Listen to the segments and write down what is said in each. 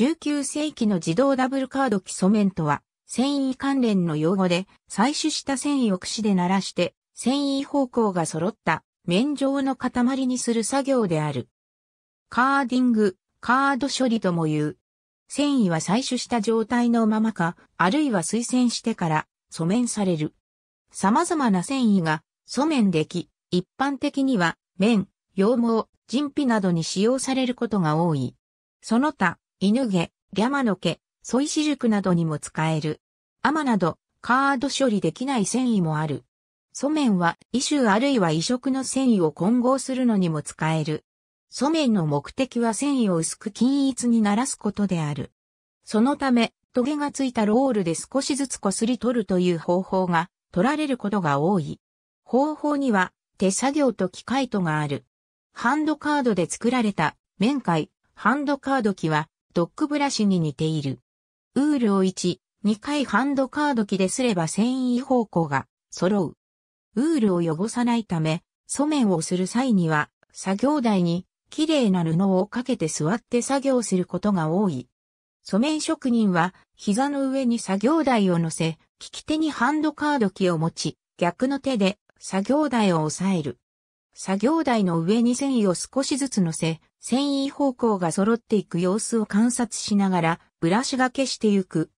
19世紀の自動ダブルカード基礎面とは、繊維関連の用語で、採取した繊維を櫛で鳴らして、繊維方向が揃った面状の塊にする作業である。カーディング、カード処理とも言う。繊維は採取した状態のままか、あるいは推薦してから粗面される。様々な繊維が素面でき、一般的には綿、羊毛、人皮などに使用されることが多い。その他、犬毛、ギャマの毛、ソイシルクなどにも使える。アマなど、カード処理できない繊維もある。素面は、異種あるいは異色の繊維を混合するのにも使える。素面の目的は繊維を薄く均一にならすことである。そのため、トゲがついたロールで少しずつこすり取るという方法が取られることが多い。方法には手作業と機械とがある。ハンドカードで作られた面会、ハンドカード機はドッグブラシに似ている。ウールを1、2回ハンドカード機ですれば繊維方向が揃う。ウールを汚さないため、素面をする際には、作業台に綺麗な布をかけて座って作業することが多い。素面職人は膝の上に作業台を乗せ、利き手にハンドカード機を持ち、逆の手で作業台を押さえる。作業台の上に繊維を少しずつ乗せ、繊維方向が揃っていく様子を観察しながら、ブラシがけしてゆく。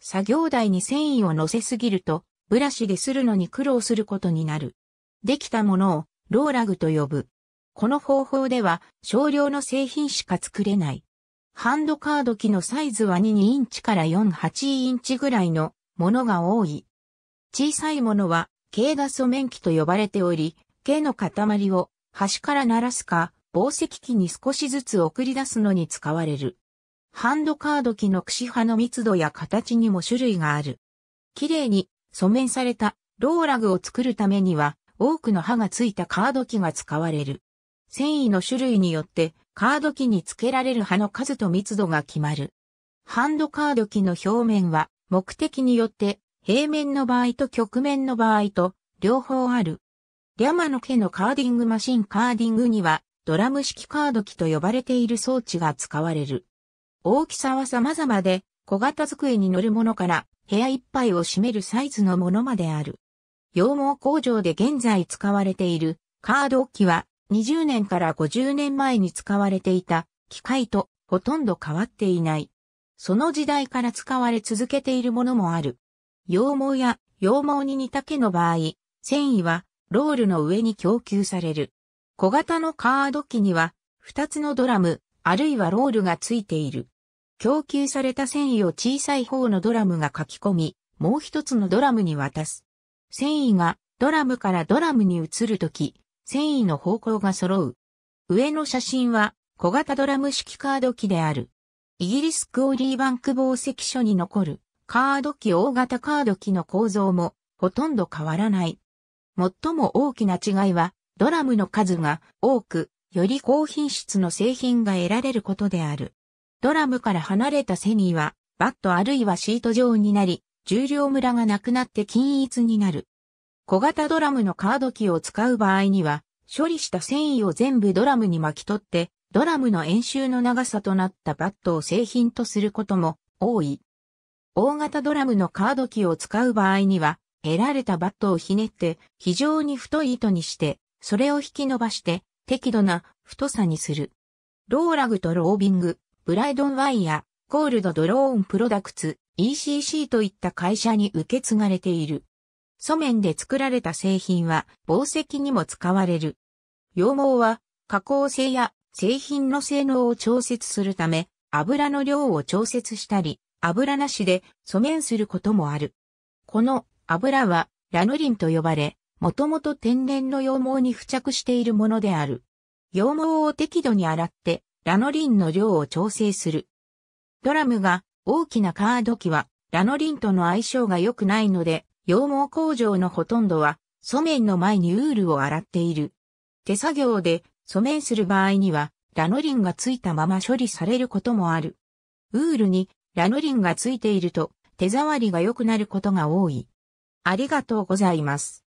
作業台に繊維を乗せすぎると、ブラシでするのに苦労することになる。できたものを、ローラグと呼ぶ。この方法では、少量の製品しか作れない。ハンドカード機のサイズは2 2インチから4 8インチぐらいのものが多い。小さいものは、軽画素面機と呼ばれており、毛の塊を端から鳴らすか、防石器に少しずつ送り出すのに使われる。ハンドカード機の櫛刃の密度や形にも種類がある。綺麗に染面されたローラグを作るためには多くの刃がついたカード機が使われる。繊維の種類によってカード機に付けられる刃の数と密度が決まる。ハンドカード機の表面は目的によって平面の場合と曲面の場合と両方ある。リャマの毛のカーディングマシンカーディングにはドラム式カード機と呼ばれている装置が使われる。大きさは様々で小型机に乗るものから部屋いっぱいを占めるサイズのものまである。羊毛工場で現在使われているカード機は20年から50年前に使われていた機械とほとんど変わっていない。その時代から使われ続けているものもある。羊毛や羊毛に似た毛の場合、繊維はロールの上に供給される。小型のカード機には、2つのドラム、あるいはロールが付いている。供給された繊維を小さい方のドラムが書き込み、もう一つのドラムに渡す。繊維がドラムからドラムに移るとき、繊維の方向が揃う。上の写真は小型ドラム式カード機である。イギリスクオリーバンク防石所に残るカード機大型カード機の構造もほとんど変わらない。最も大きな違いは、ドラムの数が多く、より高品質の製品が得られることである。ドラムから離れたセニーは、バットあるいはシート状になり、重量ムラがなくなって均一になる。小型ドラムのカード機を使う場合には、処理した繊維を全部ドラムに巻き取って、ドラムの円周の長さとなったバットを製品とすることも多い。大型ドラムのカード機を使う場合には、得られたバットをひねって、非常に太い糸にして、それを引き伸ばして、適度な太さにする。ローラグとロービング、ブライドンワイヤー、ゴールドドローンプロダクツ、ECC といった会社に受け継がれている。素面で作られた製品は、宝石にも使われる。羊毛は、加工性や製品の性能を調節するため、油の量を調節したり、油なしで素面することもある。この油はラノリンと呼ばれ、もともと天然の羊毛に付着しているものである。羊毛を適度に洗って、ラノリンの量を調整する。ドラムが大きなカード機は、ラノリンとの相性が良くないので、羊毛工場のほとんどは、素面の前にウールを洗っている。手作業で素面する場合には、ラノリンがついたまま処理されることもある。ウールにラノリンがついていると手触りが良くなることが多い。ありがとうございます。